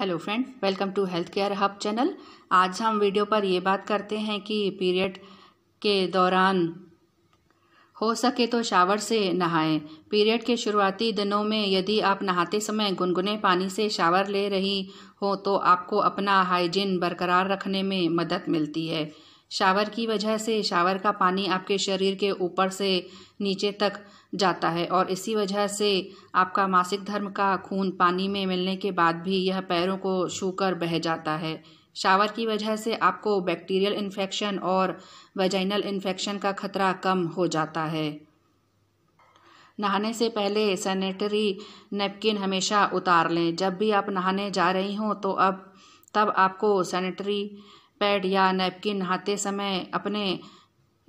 hello friend welcome to health care hub channel आज हम video पर ये बात करते हैं कि पीरियड के दौरान हो सके तो शावर से नहाएं पीरियड के शुरुआती दिनों में यदि आप नहाते समय गुनगुने पानी से शावर ले रही हो तो आपको अपना हाइजीन बरकरार रखने में मदद मिलती है शावर की वजह से शावर का पानी आपके शरीर के ऊपर से नीचे तक जाता है और इसी वजह से आपका मासिक धर्म का खून पानी में मिलने के बाद भी यह पैरों को छूकर बह जाता है शावर की वजह से आपको बैक्टीरियल इन्फेक्शन और वेजाइनल इन्फेक्शन का खतरा कम हो जाता है नहाने से पहले सैनिटरी नेपकिन हमेशा उतार लें जब भी आप नहाने जा रही हों तो अब तब आपको सैनिटरी पैड या नैपकिन नहाते समय अपने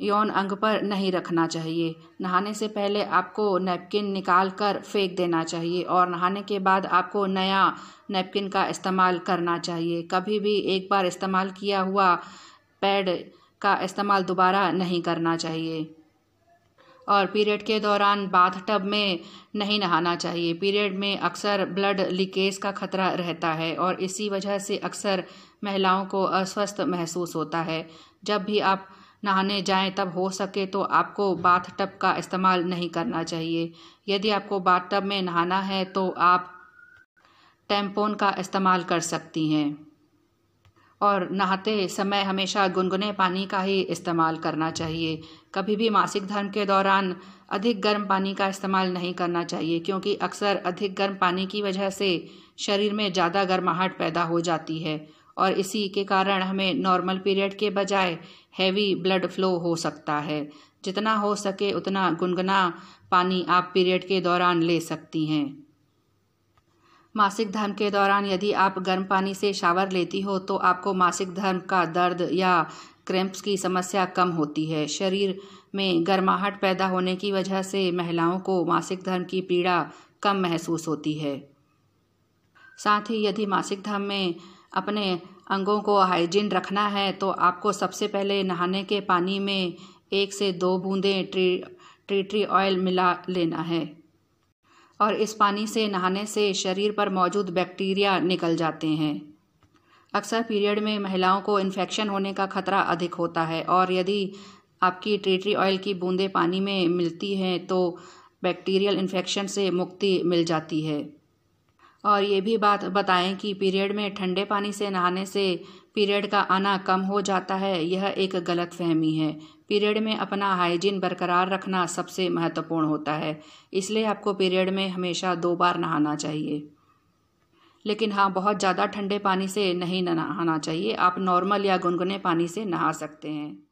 यौन अंग पर नहीं रखना चाहिए नहाने से पहले आपको नैपकिन निकाल कर फेंक देना चाहिए और नहाने के बाद आपको नया नैपकिन का इस्तेमाल करना चाहिए कभी भी एक बार इस्तेमाल किया हुआ पैड का इस्तेमाल दोबारा नहीं करना चाहिए और पीरियड के दौरान बाथ टब में नहीं नहाना चाहिए पीरियड में अक्सर ब्लड लीकेज का खतरा रहता है और इसी वजह से अक्सर महिलाओं को अस्वस्थ महसूस होता है जब भी आप नहाने जाएं तब हो सके तो आपको बाथ टब का इस्तेमाल नहीं करना चाहिए यदि आपको बाथ टब में नहाना है तो आप टेम्पोन का इस्तेमाल कर सकती हैं और नहाते समय हमेशा गुनगुने पानी का ही इस्तेमाल करना चाहिए कभी भी मासिक धर्म के दौरान अधिक गर्म पानी का इस्तेमाल नहीं करना चाहिए क्योंकि अक्सर अधिक गर्म पानी की वजह से शरीर में ज़्यादा गर्माहट पैदा हो जाती है और इसी के कारण हमें नॉर्मल पीरियड के बजाय हैवी ब्लड फ्लो हो सकता है जितना हो सके उतना गुनगुना पानी आप पीरियड के दौरान ले सकती हैं मासिक धर्म के दौरान यदि आप गर्म पानी से शावर लेती हो तो आपको मासिक धर्म का दर्द या क्रैम्प्स की समस्या कम होती है शरीर में गर्माहट पैदा होने की वजह से महिलाओं को मासिक धर्म की पीड़ा कम महसूस होती है साथ ही यदि मासिक धर्म में अपने अंगों को हाइजीन रखना है तो आपको सबसे पहले नहाने के पानी में एक से दो बूंदें ट्री ट्री ट्री ऑयल मिला लेना है और इस पानी से नहाने से शरीर पर मौजूद बैक्टीरिया निकल जाते हैं अक्सर पीरियड में महिलाओं को इन्फेक्शन होने का खतरा अधिक होता है और यदि आपकी ट्रीट्री ऑयल की बूंदें पानी में मिलती हैं तो बैक्टीरियल इन्फेक्शन से मुक्ति मिल जाती है और ये भी बात बताएं कि पीरियड में ठंडे पानी से नहाने से पीरियड का आना कम हो जाता है यह एक गलत फहमी है पीरियड में अपना हाइजीन बरकरार रखना सबसे महत्वपूर्ण होता है इसलिए आपको पीरियड में हमेशा दो बार नहाना चाहिए लेकिन हाँ बहुत ज़्यादा ठंडे पानी से नहीं नहाना चाहिए आप नॉर्मल या गुनगुने पानी से नहा सकते हैं